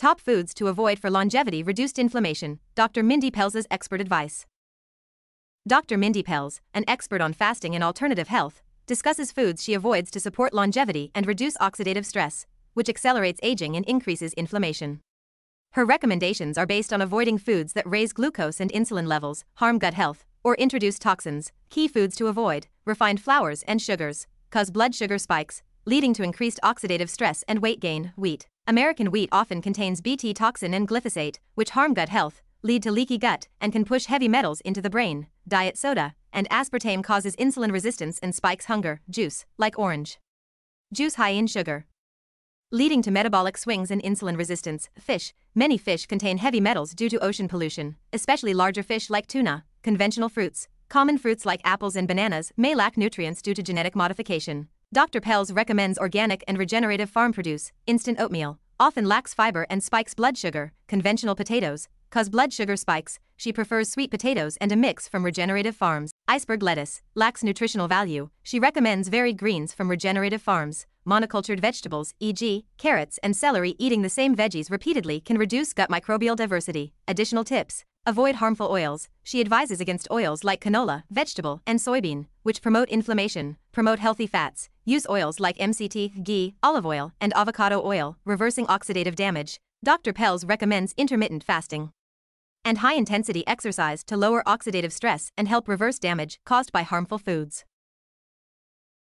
Top foods to avoid for longevity reduced inflammation, Dr. Mindy Pels' expert advice. Dr. Mindy Pels, an expert on fasting and alternative health, discusses foods she avoids to support longevity and reduce oxidative stress, which accelerates aging and increases inflammation. Her recommendations are based on avoiding foods that raise glucose and insulin levels, harm gut health, or introduce toxins. Key foods to avoid refined flours and sugars, cause blood sugar spikes, leading to increased oxidative stress and weight gain. Wheat. American wheat often contains Bt toxin and glyphosate, which harm gut health, lead to leaky gut, and can push heavy metals into the brain. Diet soda and aspartame causes insulin resistance and spikes hunger. Juice, like orange. Juice high in sugar. Leading to metabolic swings and insulin resistance. Fish. Many fish contain heavy metals due to ocean pollution, especially larger fish like tuna. Conventional fruits. Common fruits like apples and bananas may lack nutrients due to genetic modification, Dr. Pells recommends organic and regenerative farm produce, instant oatmeal, often lacks fiber and spikes blood sugar, conventional potatoes, cause blood sugar spikes, she prefers sweet potatoes and a mix from regenerative farms. Iceberg lettuce, lacks nutritional value, she recommends varied greens from regenerative farms. Monocultured vegetables, e.g., carrots and celery eating the same veggies repeatedly can reduce gut microbial diversity. Additional tips, Avoid harmful oils. She advises against oils like canola, vegetable, and soybean, which promote inflammation, promote healthy fats, Use oils like MCT, ghee, olive oil, and avocado oil, reversing oxidative damage. Dr. Pells recommends intermittent fasting and high intensity exercise to lower oxidative stress and help reverse damage caused by harmful foods.